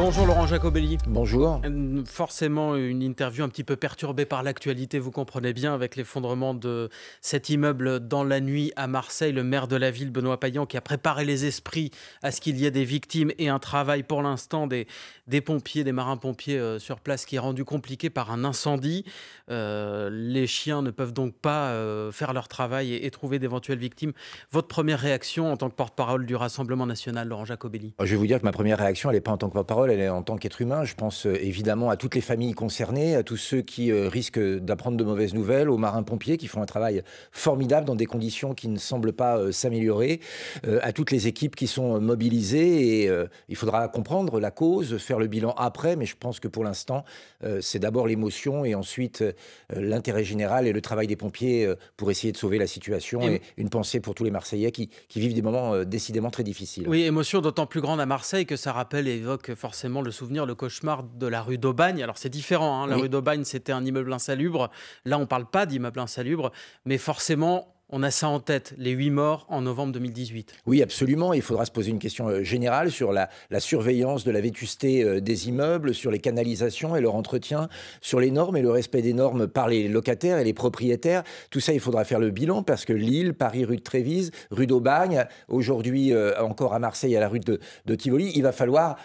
Bonjour Laurent Jacobelli. Bonjour. Euh, forcément une interview un petit peu perturbée par l'actualité, vous comprenez bien, avec l'effondrement de cet immeuble dans la nuit à Marseille. Le maire de la ville, Benoît Payan, qui a préparé les esprits à ce qu'il y ait des victimes et un travail pour l'instant des, des pompiers, des marins-pompiers euh, sur place qui est rendu compliqué par un incendie. Euh, les chiens ne peuvent donc pas euh, faire leur travail et, trouver d'éventuelles victimes. Votre première réaction en tant que porte-parole du Rassemblement national, Laurent Jacobelli Je vais vous dire que ma première réaction, elle n'est pas en tant que porte-parole, elle est en tant qu'être humain. Je pense évidemment à toutes les familles concernées, à tous ceux qui risquent d'apprendre de mauvaises nouvelles, aux marins-pompiers qui font un travail formidable dans des conditions qui ne semblent pas s'améliorer, à toutes les équipes qui sont mobilisées. Et il faudra comprendre la cause, faire le bilan après, mais je pense que pour l'instant, euh, c'est d'abord l'émotion et ensuite euh, l'intérêt général et le travail des pompiers euh, pour essayer de sauver la situation. Et, une pensée pour tous les Marseillais qui, vivent des moments décidément très difficiles. Oui, émotion d'autant plus grande à Marseille que ça rappelle et évoque forcément le souvenir, le cauchemar de la rue d'Aubagne. Alors c'est différent, hein. la rue d'Aubagne c'était un immeuble insalubre. Là on ne parle pas d'immeuble insalubre, mais forcément on a ça en tête, les huit morts en novembre 2018. Oui, absolument. Il faudra se poser une question euh, générale sur la, surveillance de la vétusté euh, des immeubles, sur les canalisations et leur entretien, sur les normes et le respect des normes par les locataires et les propriétaires. Tout ça, il faudra faire le bilan parce que Lille, Paris, rue de Trévise, rue d'Aubagne, aujourd'hui euh, encore à Marseille, à la rue de, Tivoli, il va falloir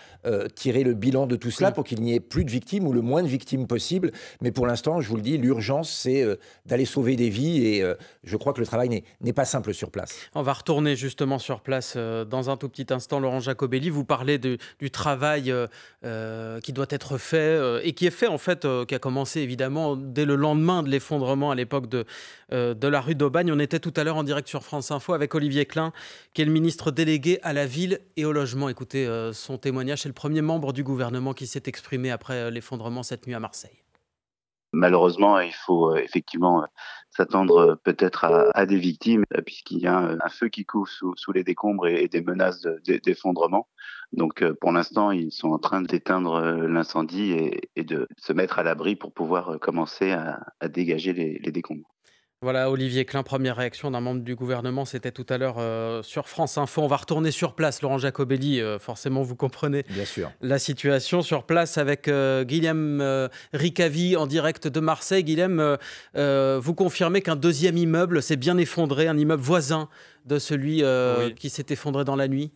tirer le bilan de tout cela pour qu'il n'y ait plus de victimes ou le moins de victimes possible. Mais pour l'instant, je vous le dis, l'urgence, c'est d'aller sauver des vies et je crois que le travail n'est pas simple sur place. On va retourner justement sur place euh, dans un tout petit instant. Laurent Jacobelli, vous parlez du travail euh, euh, qui doit être fait et qui est fait en fait, qui a commencé évidemment dès le lendemain de l'effondrement à l'époque de, de la rue d'Aubagne. On était tout à l'heure en direct sur France Info avec Olivier Klein, qui est le ministre délégué à la ville et au logement. Écoutez son témoignage, c'est le premier membre du gouvernement qui s'est exprimé après l'effondrement cette nuit à Marseille. Malheureusement, il faut euh, effectivement euh, s'attendre euh, peut-être à, des victimes puisqu'il y a un, feu qui couvre sous, les décombres et, des menaces d'effondrement. Donc pour l'instant, ils sont en train d'éteindre l'incendie et, de se mettre à l'abri pour pouvoir commencer à, dégager les décombres. Voilà, Olivier Klein, première réaction d'un membre du gouvernement, c'était tout à l'heure euh, sur France Info. On va retourner sur place, Laurent Jacobelli, euh, forcément vous comprenez la situation sur place avec euh, Guillaume Ricavi en direct de Marseille. Guillaume, vous confirmez qu'un deuxième immeuble s'est bien effondré, un immeuble voisin de celui qui s'est effondré dans la nuit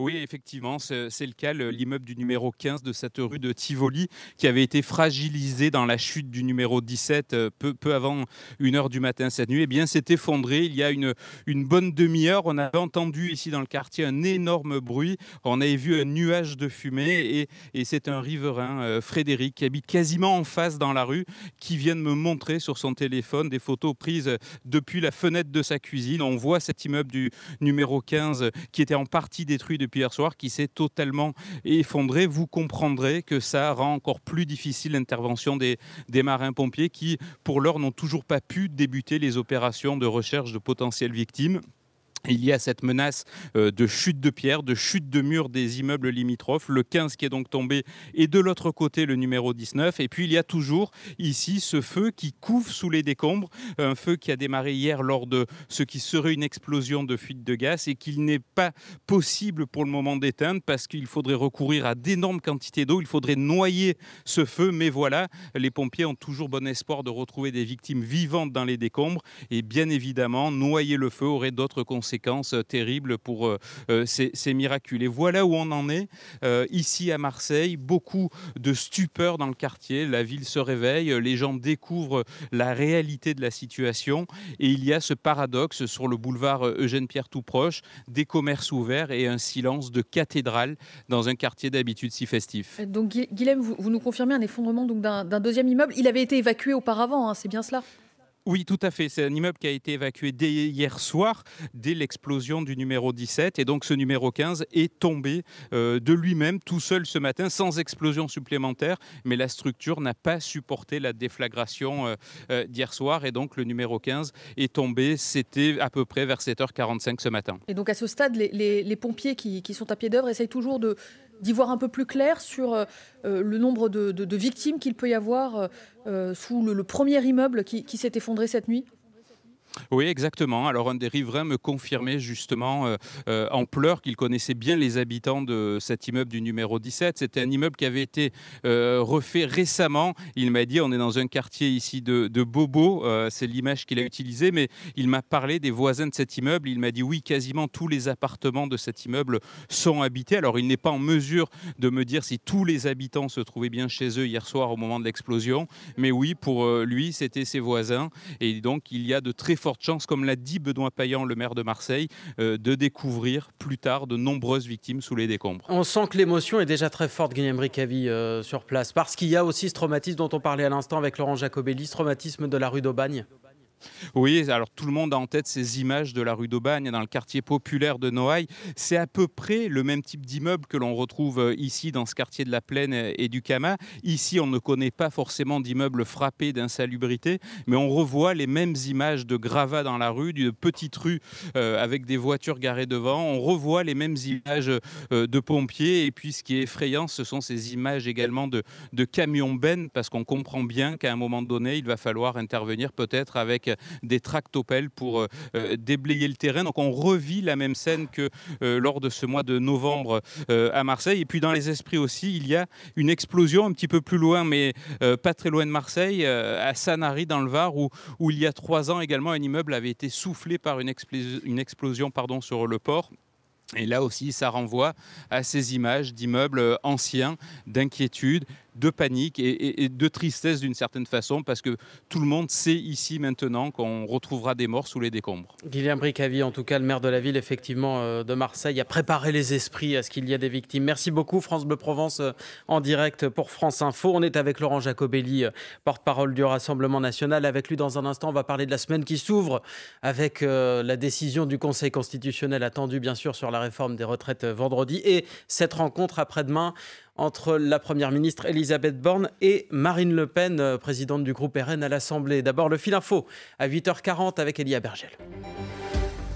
oui, effectivement, c'est le cas. L'immeuble du numéro 15 de cette rue de Tivoli, qui avait été fragilisé dans la chute du numéro 17 euh, peu, peu avant 1h du matin cette nuit, Et eh bien, s'est effondré il y a une, une bonne demi-heure. On avait entendu ici dans le quartier un énorme bruit. On avait vu un nuage de fumée et, et c'est un riverain, euh, Frédéric, qui habite quasiment en face dans la rue, qui vient de me montrer sur son téléphone des photos prises euh, depuis la fenêtre de sa cuisine. On voit cet immeuble du numéro 15 qui était en partie détruit depuis depuis hier soir qui s'est totalement effondré. Vous comprendrez que ça rend encore plus difficile l'intervention des, des marins-pompiers qui, pour l'heure, n'ont toujours pas pu débuter les opérations de recherche de potentielles victimes il y a cette menace euh, de chute de pierre, de chute de mur des immeubles limitrophes, le 15 qui est donc tombé, et de l'autre côté le numéro 19. Et puis il y a toujours ici ce feu qui couve sous les décombres, un feu qui a démarré hier lors de ce qui serait une explosion de fuite de gaz et qu'il n'est pas possible pour le moment d'éteindre parce qu'il faudrait recourir à d'énormes quantités d'eau, il faudrait noyer ce feu. Mais voilà, les pompiers ont toujours bon espoir de retrouver des victimes vivantes dans les décombres. Et bien évidemment, noyer le feu aurait d'autres conséquences conséquences euh, terribles pour euh, euh, ces, ces, miracules. Et voilà où on en est ici à Marseille. Beaucoup de stupeur dans le quartier. La ville se réveille, les gens découvrent la réalité de la situation. Et il y a ce paradoxe sur le boulevard Eugène-Pierre tout proche, des commerces ouverts et un silence de cathédrale dans un quartier d'habitude si festif. Donc Guilhem, vous, nous confirmez un effondrement d'un deuxième immeuble. Il avait été évacué auparavant, hein, c'est bien cela oui, tout à fait. C'est un immeuble qui a été évacué dès hier soir, dès l'explosion du numéro 17. Et donc ce numéro 15 est tombé euh, de lui-même, tout seul ce matin, sans explosion supplémentaire. Mais la structure n'a pas supporté la déflagration euh, euh, d'hier soir. Et donc le numéro 15 est tombé. C'était à peu près vers 7h45 ce matin. Et donc à ce stade, les, pompiers qui, qui sont à pied d'œuvre essayent toujours de d'y voir un peu plus clair sur euh, euh, le nombre de, victimes qu'il peut y avoir euh, sous le, premier immeuble qui s'est effondré cette nuit oui, exactement. Alors un des riverains me confirmait justement euh, euh, en pleurs qu'il connaissait bien les habitants de cet immeuble du numéro 17. C'était un immeuble qui avait été euh, refait récemment. Il m'a dit, on est dans un quartier ici de, de Bobo, c'est l'image qu'il a utilisée, mais il m'a parlé des voisins de cet immeuble. Il m'a dit, oui, quasiment tous les appartements de cet immeuble sont habités. Alors il n'est pas en mesure de me dire si tous les habitants se trouvaient bien chez eux hier soir au moment de l'explosion, mais oui, pour lui, c'était ses voisins. Et donc il y a de très fortes chances, comme l'a dit Benoît Payan, le maire de Marseille, euh, de découvrir plus tard de nombreuses victimes sous les décombres. On sent que l'émotion est déjà très forte, Guillaume Ricavi, euh, sur place, parce qu'il y a aussi ce traumatisme dont on parlait à l'instant avec Laurent Jacobelli, ce traumatisme de la rue d'Aubagne. Oui, alors tout le monde a en tête ces images de la rue d'Aubagne dans le quartier populaire de Noailles. C'est à peu près le même type d'immeuble que l'on retrouve euh, ici dans ce quartier de la Plaine et du kama. Ici, on ne connaît pas forcément d'immeuble frappé d'insalubrité, mais on revoit les mêmes images de gravats dans la rue, de petite rue euh, avec des voitures garées devant. On revoit les mêmes images euh, de pompiers. Et puis, ce qui est effrayant, ce sont ces images également de, de camions-bennes, parce qu'on comprend bien qu'à un moment donné, il va falloir intervenir peut-être avec euh, des tractopelles pour euh, euh, déblayer le terrain. Donc on revit la même scène que lors de ce mois de novembre à Marseille. Et puis dans les esprits aussi, il y a une explosion un petit peu plus loin, mais pas très loin de Marseille, à Sanary dans le Var, où, il y a trois ans également un immeuble avait été soufflé par une, une explosion pardon, sur le port. Et là aussi, ça renvoie à ces images d'immeubles anciens, d'inquiétude, de panique et, de tristesse d'une certaine façon, parce que tout le monde sait ici maintenant qu'on retrouvera des morts sous les décombres. Guillaume Bricavi, en tout cas le maire de la ville, effectivement, euh, de Marseille, a préparé les esprits à ce qu'il y a des victimes. Merci beaucoup France Bleu Provence euh, en direct pour France Info. On est avec Laurent Jacobelli, euh, porte-parole du Rassemblement National. Avec lui, dans un instant, on va parler de la semaine qui s'ouvre avec la décision du Conseil constitutionnel attendue, bien sûr, sur la réforme des retraites vendredi et cette rencontre après-demain entre la Première ministre Elisabeth Borne et Marine Le Pen, euh, présidente du groupe RN à l'Assemblée. D'abord, le fil info à 8h40 avec Elia Bergel.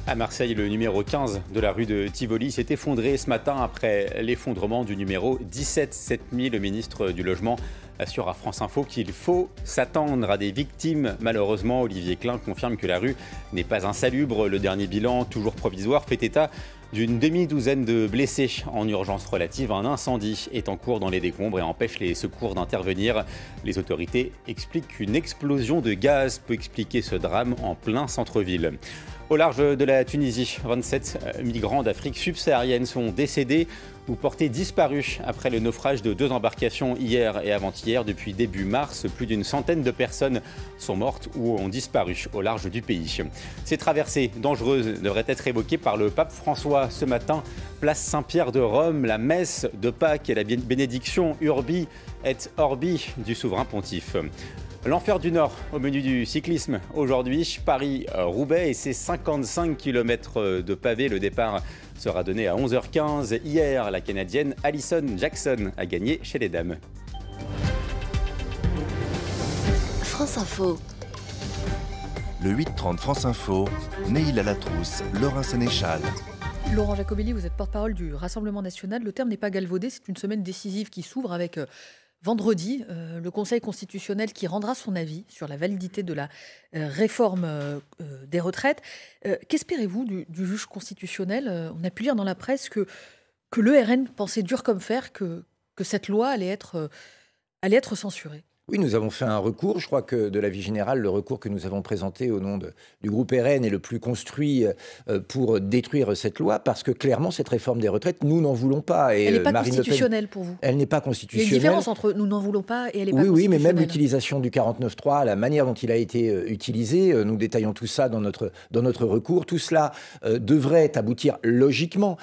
À Marseille, le numéro 15 de la rue de Tivoli s'est effondré ce matin après l'effondrement du numéro 17 7000. Le ministre du Logement assure à France Info qu'il faut s'attendre à des victimes. Malheureusement, Olivier Klein confirme que la rue n'est pas insalubre. Le dernier bilan, toujours provisoire, fait état d'une demi-douzaine de blessés en urgence relative. Un incendie est en cours dans les décombres et empêche les secours d'intervenir. Les autorités expliquent qu'une explosion de gaz peut expliquer ce drame en plein centre-ville. Au large de la Tunisie, 27 migrants d'Afrique subsaharienne sont décédés vous portée disparu après le naufrage de deux embarcations hier et avant-hier. Depuis début mars, plus d'une centaine de personnes sont mortes ou ont disparu au large du pays. Ces traversées dangereuses devraient être évoquées par le pape François ce matin, place Saint-Pierre de Rome, la messe de Pâques et la bénédiction Urbi et Orbi du souverain pontife. L'enfer du Nord au menu du cyclisme aujourd'hui, Paris-Roubaix euh, et ses 55 km euh, de pavé. Le départ sera donné à 11h15. Hier, la Canadienne Allison Jackson a gagné chez les dames. France Info. Le 8-30 France Info, Neil Trousse, Laurent Sénéchal. Laurent Jacobelli, vous êtes porte-parole du Rassemblement national. Le terme n'est pas galvaudé, c'est une semaine décisive qui s'ouvre avec euh, vendredi euh, le Conseil constitutionnel qui rendra son avis sur la validité de la euh, réforme euh, des retraites. Qu'espérez-vous du, juge constitutionnel On a pu lire dans la presse que, que l'ERN pensait dur comme fer que, que cette loi allait être, allait être censurée. Oui, nous avons fait un recours. Je crois que de la vie générale, le recours que nous avons présenté au nom du groupe RN est le plus construit euh, pour détruire cette loi, parce que clairement, cette réforme des retraites, nous n'en voulons pas. elle n'est euh, pas constitutionnelle pour vous Elle n'est pas constitutionnelle. Il y a une différence entre nous n'en voulons pas et elle n'est oui, Oui, mais même l'utilisation du 49.3, la manière dont il a été euh, utilisé, nous détaillons tout ça dans notre, dans notre recours. Tout cela devrait aboutir logiquement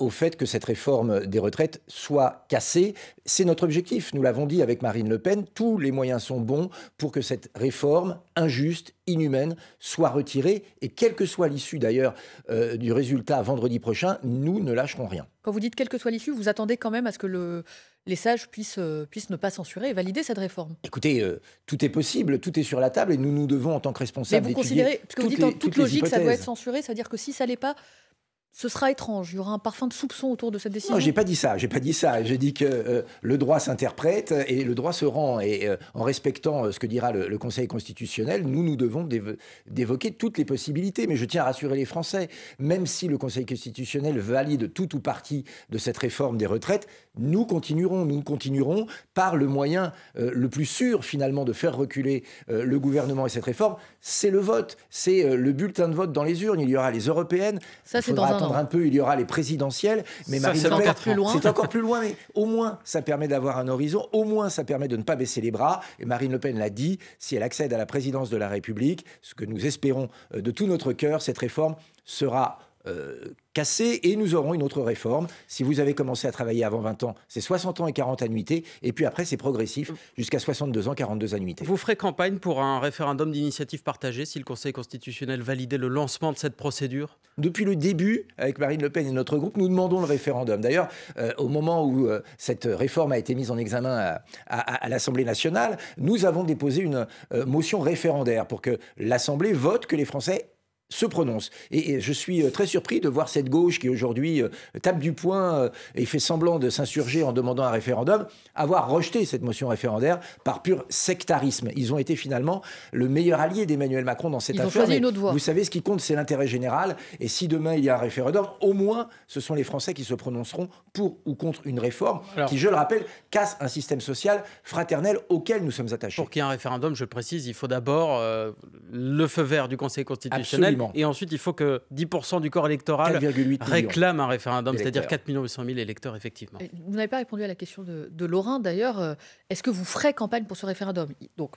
au fait que cette réforme des retraites soit cassée. C'est notre objectif. Nous l'avons dit avec Marine Le Pen. Tout les moyens sont bons pour que cette réforme injuste, inhumaine, soit retirée. Et quelle que soit l'issue d'ailleurs euh, du résultat vendredi prochain, nous ne lâcherons rien. Quand vous dites quelle que soit l'issue, vous attendez quand même à ce que les sages puissent, euh, puissent, ne pas censurer et valider cette réforme Écoutez, euh, tout est possible, tout est sur la table et nous nous devons en tant que responsables. Mais vous considérez, parce vous dites en toute logique, ça doit être censuré, cest à dire que si ça n'est pas, ce sera étrange. Il y aura un parfum de soupçon autour de cette décision. Non, j'ai pas dit ça. J'ai pas dit ça. J'ai dit que euh, le droit s'interprète et le droit se rend. Et euh, en respectant euh, ce que dira le, Conseil constitutionnel, nous nous devons d'évoquer toutes les possibilités. Mais je tiens à rassurer les Français. Même si le Conseil constitutionnel valide tout ou partie de cette réforme des retraites, nous continuerons. Nous continuerons par le moyen le plus sûr finalement de faire reculer le gouvernement et cette réforme, c'est le vote. C'est le bulletin de vote dans les urnes. Il y aura les européennes. Ça, c'est dans un un peu, il y aura les présidentielles, mais Marine C'est encore plus loin. C'est encore plus loin, mais au moins ça permet d'avoir un horizon, au moins ça permet de ne pas baisser les bras. Et Marine Le Pen l'a dit, si elle accède à la présidence de la République, ce que nous espérons euh, de tout notre cœur, cette réforme sera euh, cassé et nous aurons une autre réforme. Si vous avez commencé à travailler avant 20 ans, c'est 60 ans et 40 annuités. Et puis après, c'est progressif jusqu'à 62 ans, 42 annuités. Vous ferez campagne pour un référendum d'initiative partagée si le Conseil constitutionnel validait le lancement de cette procédure Depuis le début, avec Marine Le Pen et notre groupe, nous demandons le référendum. D'ailleurs, euh, au moment où euh, cette réforme a été mise en examen à l'Assemblée nationale, nous avons déposé une motion référendaire pour que l'Assemblée vote que les Français se prononce. Et, je suis euh, très surpris de voir cette gauche qui aujourd'hui euh, tape du poing euh, et fait semblant de s'insurger en demandant un référendum, avoir rejeté cette motion référendaire par pur sectarisme. Ils ont été finalement le meilleur allié d'Emmanuel Macron dans cette affaire. Vous savez, ce qui compte, c'est l'intérêt général. Et si demain il y a un référendum, au moins ce sont les Français qui se prononceront pour ou contre une réforme qui, je le rappelle, casse un système social fraternel auquel nous sommes attachés. Pour qu'il y ait un référendum, je précise, il faut d'abord le feu vert du Conseil constitutionnel. Et ensuite, il faut que 10% du corps électoral réclame un référendum, c'est-à-dire 4 800 000 électeurs, effectivement. Vous n'avez pas répondu à la question de, de d'ailleurs. Euh, est-ce que vous ferez campagne pour ce référendum Donc,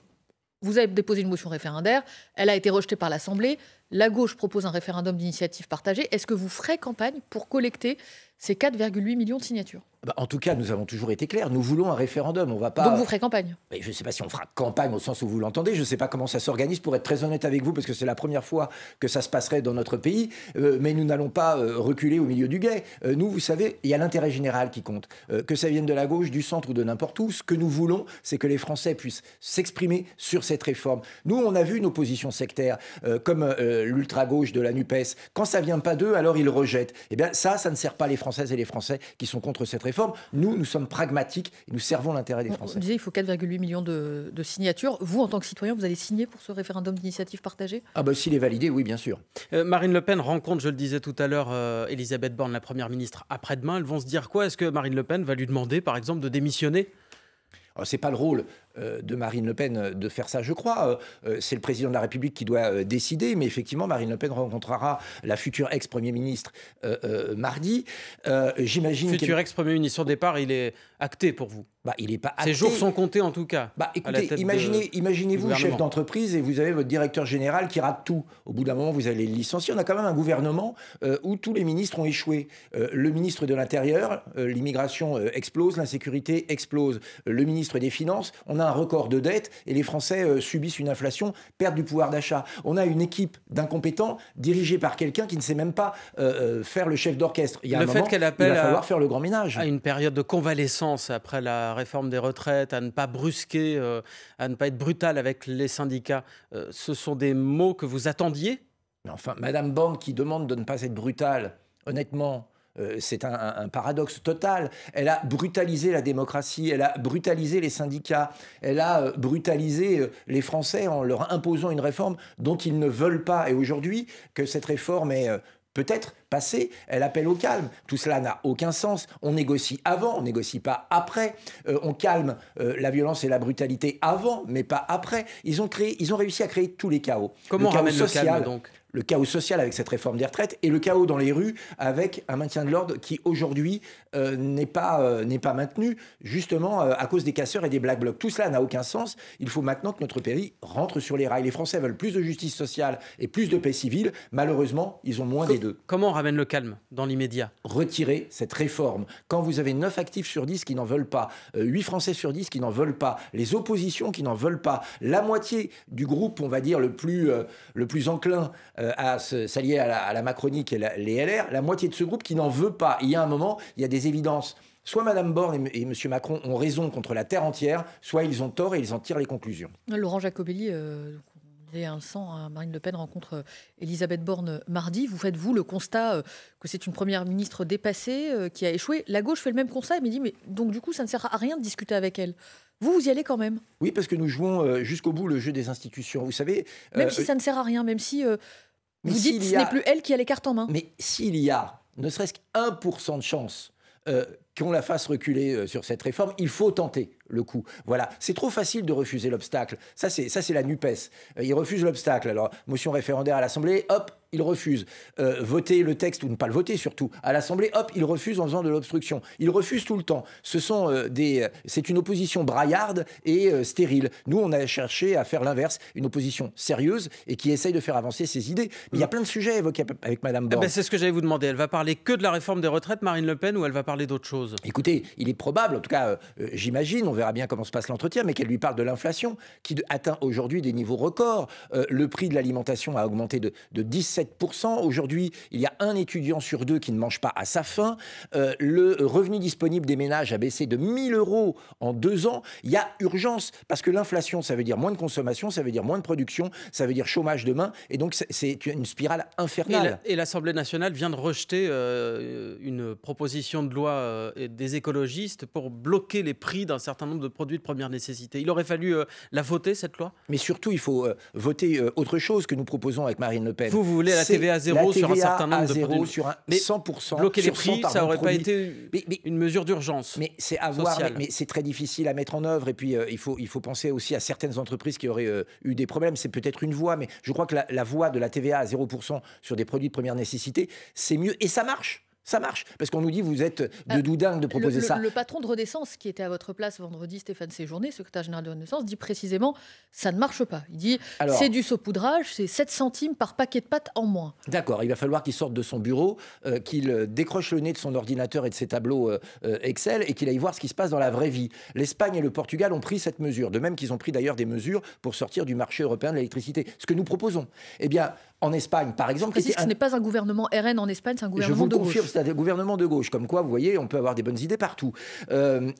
vous avez déposé une motion référendaire, elle a été rejetée par l'Assemblée, la gauche propose un référendum d'initiative partagée. Est-ce que vous ferez campagne pour collecter ces 4,8 millions de signatures bah, en tout cas, nous avons toujours été clairs. Nous voulons un référendum. On va pas. Donc vous ferez campagne. Mais je ne sais pas si on fera campagne au sens où vous l'entendez. Je ne sais pas comment ça s'organise. Pour être très honnête avec vous, parce que c'est la première fois que ça se passerait dans notre pays. Euh, mais nous n'allons pas euh, reculer au milieu du guet. Euh, nous, vous savez, il y a l'intérêt général qui compte. que ça vienne de la gauche, du centre ou de n'importe où, ce que nous voulons, c'est que les Français puissent s'exprimer sur cette réforme. Nous, on a vu nos positions sectaires, comme l'ultra gauche de la Nupes. Quand ça vient pas d'eux, alors ils rejettent. Eh bien, ça, ça ne sert pas les Françaises et les Français qui sont contre cette réforme. Nous, nous sommes pragmatiques et nous servons l'intérêt des Français. Vous disiez, il faut 4,8 millions de, signatures. Vous, en tant que citoyen, vous allez signer pour ce référendum d'initiative partagée Ah ben, s'il est validé, oui, bien sûr. Euh, Marine Le Pen rencontre, je le disais tout à l'heure, euh, Elisabeth Borne, la Première ministre, après-demain. Elles vont se dire quoi Est-ce que Marine Le Pen va lui demander, par exemple, de démissionner n'est euh, pas le rôle euh, de Marine Le Pen euh, de faire ça, je crois. C'est le président de la République qui doit décider, mais effectivement, Marine Le Pen rencontrera la future ex-premier ministre mardi. J'imagine. Futur ex-premier ministre, au départ, il est acté pour vous bah, il est pas Ces jours sont comptés en tout cas. Bah, écoutez, imaginez, imaginez vous chef d'entreprise et vous avez votre directeur général qui rate tout. Au bout d'un moment, vous allez le licencier. On a quand même un gouvernement euh, où tous les ministres ont échoué. Euh, le ministre de l'Intérieur, euh, l'immigration explose, l'insécurité explose. le ministre des Finances, on a un record de dette et les Français subissent une inflation, perdent du pouvoir d'achat. On a une équipe d'incompétents dirigée par quelqu'un qui ne sait même pas faire le chef d'orchestre. Il y a un fait moment, il va falloir faire le grand ménage. À une période de convalescence après la la réforme des retraites, à ne pas brusquer, euh, à ne pas être brutal avec les syndicats, euh, ce sont des mots que vous attendiez Enfin, Madame Borne qui demande de ne pas être brutale, honnêtement, euh, c'est un, paradoxe total. Elle a brutalisé la démocratie, elle a brutalisé les syndicats, elle a brutalisé les Français en leur imposant une réforme dont ils ne veulent pas. Et aujourd'hui, que cette réforme est peut-être passé, elle appelle au calme. Tout cela n'a aucun sens. On négocie avant, on négocie pas après. Euh, on calme euh, la violence et la brutalité avant, mais pas après. Ils ont, créé, ils ont réussi à créer tous les chaos. Comment le chaos social, le donc le chaos social avec cette réforme des retraites et le chaos dans les rues avec un maintien de l'ordre qui aujourd'hui euh, n'est pas, n'est pas maintenu justement à cause des casseurs et des black blocs. Tout cela n'a aucun sens. Il faut maintenant que notre pays rentre sur les rails. Les Français veulent plus de justice sociale et plus de paix civile. Malheureusement, ils ont moins des deux. Comment ramène le calme dans l'immédiat. Retirez cette réforme. Quand vous avez 9 actifs sur 10 qui n'en veulent pas, 8 euh, Français sur 10 qui n'en veulent pas, les oppositions qui n'en veulent pas, la moitié du groupe, on va dire, le plus, euh, le plus enclin euh, à s'allier à, la Macronie, et les LR, la moitié de ce groupe qui n'en veut pas. il y a un moment, il y a des évidences. Soit Mme Borne et M. Macron ont raison contre la Terre entière, soit ils ont tort et ils en tirent les conclusions. Laurent Jacobelli, Marine Le Pen rencontre euh, Elisabeth Borne euh, mardi. Vous faites, vous, le constat euh, que c'est une première ministre dépassée qui a échoué. La gauche fait le même constat, mais dit, mais donc du coup, ça ne sert à rien de discuter avec elle. Vous, vous y allez quand même Oui, parce que nous jouons jusqu'au bout le jeu des institutions. Vous savez. Même si ça ne sert à rien, même si vous dites que ce n'est plus elle qui a les cartes en main. Mais s'il y a ne serait-ce qu'un pour cent de chance euh, qu'on la fasse reculer euh, sur cette réforme. Il faut tenter le coup. Voilà. C'est trop facile de refuser l'obstacle. Ça, c'est la NUPES. Il euh, ils refusent l'obstacle. Alors, motion référendaire à l'Assemblée, hop, il refuse. Euh, voter le texte ou ne pas le voter surtout à l'Assemblée, hop, il refuse en faisant de l'obstruction. Il refuse tout le temps. Ce sont euh, des, euh, c'est une opposition braillarde et stérile. Nous, on a cherché à faire l'inverse, une opposition sérieuse et qui essaye de faire avancer ses idées. Mais il y a mm. plein de sujets évoqués avec Mme eh ben, Borne. c'est ce que j'allais vous demander. Elle va parler que de la réforme des retraites, Marine Le Pen, ou elle va parler d'autre chose Écoutez, il est probable, en tout cas, j'imagine, on verra bien comment se passe l'entretien, mais qu'elle lui parle de l'inflation qui atteint aujourd'hui des niveaux records. le prix de l'alimentation a augmenté de, de Aujourd'hui, il y a un étudiant sur deux qui ne mange pas à sa faim. Euh, le revenu disponible des ménages a baissé de 1000 euros en deux ans. Il y a urgence parce que l'inflation, ça veut dire moins de consommation, ça veut dire moins de production, ça veut dire chômage demain. Et donc, c'est une spirale infernale. Et l'Assemblée nationale vient de rejeter euh, une proposition de loi euh, des écologistes pour bloquer les prix d'un certain nombre de produits de première nécessité. Il aurait fallu la voter, cette loi Mais surtout, il faut voter autre chose que nous proposons avec Marine Le Pen. Vous voulez la TVA à zéro sur un certain nombre de produits. Sur 100%. Bloquer les prix, ça n'aurait pas été une mesure d'urgence. Mais c'est mais c'est très difficile à mettre en œuvre. Et puis, euh, il faut il faut penser aussi à certaines entreprises qui auraient euh, eu des problèmes. C'est peut-être une voie, mais je crois que la voie de la TVA à 0% sur des produits de première nécessité, c'est mieux. Et ça marche ça marche. Parce qu'on nous dit, vous êtes de euh, doudingue de proposer ça. Le, patron de Renaissance, qui était à votre place vendredi, Stéphane Séjourné, secrétaire général de Renaissance, dit précisément, ça ne marche pas. Il dit, c'est du saupoudrage, c'est 7 centimes par paquet de pâtes en moins. D'accord, il va falloir qu'il sorte de son bureau, euh, qu'il euh, décroche le nez de son ordinateur et de ses tableaux euh, Excel et qu'il aille voir ce qui se passe dans la vraie vie. L'Espagne et le Portugal ont pris cette mesure, de même qu'ils ont pris d'ailleurs des mesures pour sortir du marché européen de l'électricité. Ce que nous proposons, eh bien, en Espagne, par exemple. ce n'est pas un gouvernement RN en Espagne, c'est un gouvernement de gauche. Je vous confirme, c'est un gouvernement de gauche. Comme quoi, vous voyez, on peut avoir des bonnes idées partout. Euh,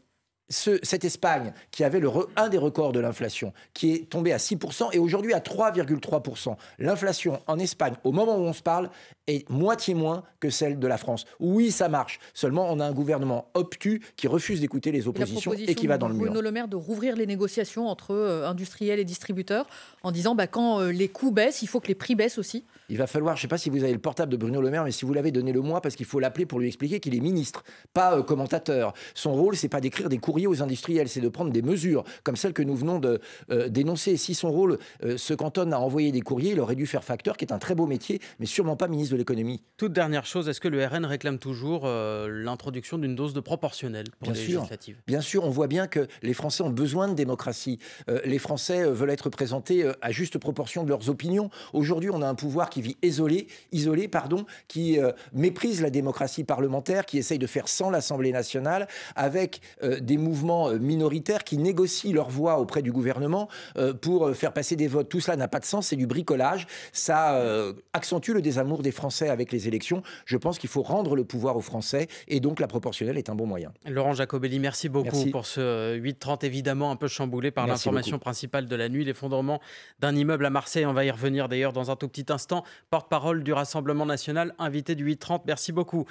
cette Espagne qui avait le un des records de l'inflation, qui est tombée à 6% et aujourd'hui à 3,3%. L'inflation en Espagne, au moment où on se parle, est moitié moins que celle de la France. Oui, ça marche. Seulement, on a un gouvernement obtus qui refuse d'écouter les oppositions et, qui va dans le mur. Bruno Le Maire de rouvrir les négociations entre euh, industriels et distributeurs en disant bah, quand euh, les coûts baissent, il faut que les prix baissent aussi. Il va falloir, je ne sais pas si vous avez le portable de Bruno Le Maire, mais si vous l'avez, donnez-le moi parce qu'il faut l'appeler pour lui expliquer qu'il est ministre, pas euh, commentateur. Son rôle, c'est pas d'écrire des courriers aux industriels, c'est de prendre des mesures comme celles que nous venons de euh, dénoncer. Si son rôle euh, ce se cantonne à envoyer des courriers, il aurait dû faire facteur, qui est un très beau métier, mais sûrement pas ministre de l'économie. Toute dernière chose, est-ce que le RN réclame toujours euh, l'introduction d'une dose de proportionnelle pour bien les sûr, législatives Bien sûr, on voit bien que les Français ont besoin de démocratie. les Français veulent être présentés à juste proportion de leurs opinions. Aujourd'hui, on a un pouvoir qui vit isolé, isolé pardon, qui méprise la démocratie parlementaire, qui essaye de faire sans l'Assemblée nationale, avec des mouvements mouvements euh, minoritaires qui négocient leur voix auprès du gouvernement euh, pour euh, faire passer des votes. Tout cela n'a pas de sens, c'est du bricolage. Ça accentue le désamour des Français avec les élections. Je pense qu'il faut rendre le pouvoir aux Français et donc la proportionnelle est un bon moyen. Laurent Jacobelli, merci beaucoup pour ce 8-30 évidemment un peu chamboulé par l'information principale de la nuit, l'effondrement d'un immeuble à Marseille. On va y revenir d'ailleurs dans un tout petit instant. Porte-parole du Rassemblement national, invité du 8-30. Merci beaucoup.